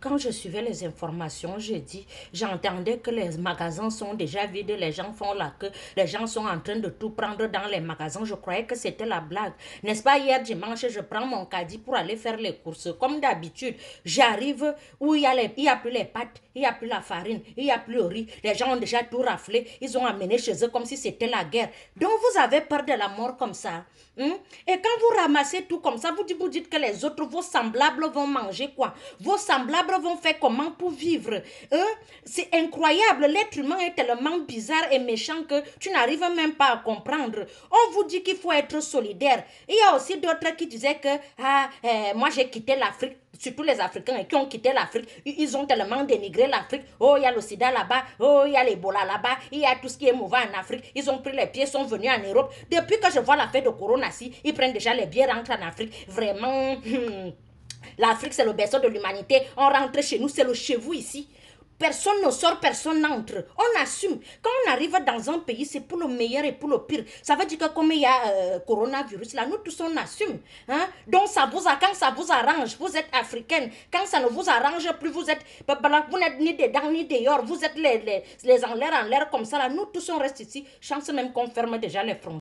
Quand je suivais les informations, j'ai dit, j'entendais que les magasins sont déjà vides, les gens font la queue, les gens sont en train de tout prendre dans les magasins. Je croyais que c'était la blague. N'est-ce pas, hier dimanche, je prends mon caddie pour aller faire les courses. Comme d'habitude, j'arrive où il y, a les, a plus les pâtes, il y a plus la farine, il y a plus le riz. Les gens ont déjà tout raflé. Ils ont amené chez eux comme si c'était la guerre. Donc vous avez peur de la mort comme ça. Hein? Et quand vous ramassez tout comme ça, vous dites, vous dites que les autres, vos semblables vont manger quoi Vos semblables vont faire comment pour vivre hein? C'est incroyable, l'être humain est tellement bizarre et méchant que tu n'arrives même pas à comprendre. On vous dit qu'il faut être solidaire. Il y a aussi d'autres qui disaient que ah, eh, moi j'ai quitté l'Afrique surtout les Africains hein, qui ont quitté l'Afrique, ils ont tellement dénigré l'Afrique. Oh, il y a le sida là-bas, oh, il y a l'Ebola là-bas, il y a tout ce qui est mauvais en Afrique. Ils ont pris les pieds, sont venus en Europe. Depuis que je vois la fête de Corona, si, ils prennent déjà les bières, rentrent en Afrique. Vraiment. Hmm. L'Afrique, c'est le berceau de l'humanité. On rentre chez nous, c'est le chez vous ici. Personne ne sort, personne n'entre. On assume. Quand on arrive dans un pays, c'est pour le meilleur et pour le pire. Ça veut dire que comme il y a euh, coronavirus, là, nous tous, on assume. Hein? Donc, ça vous quand ça vous arrange, vous êtes africaine. Quand ça ne vous arrange plus, vous êtes bah, bah, vous n'êtes ni dedans ni dehors. Vous êtes les, les, en l'air, en l'air comme ça. Là. Nous tous, on reste ici. Chance même qu'on ferme déjà les frontières.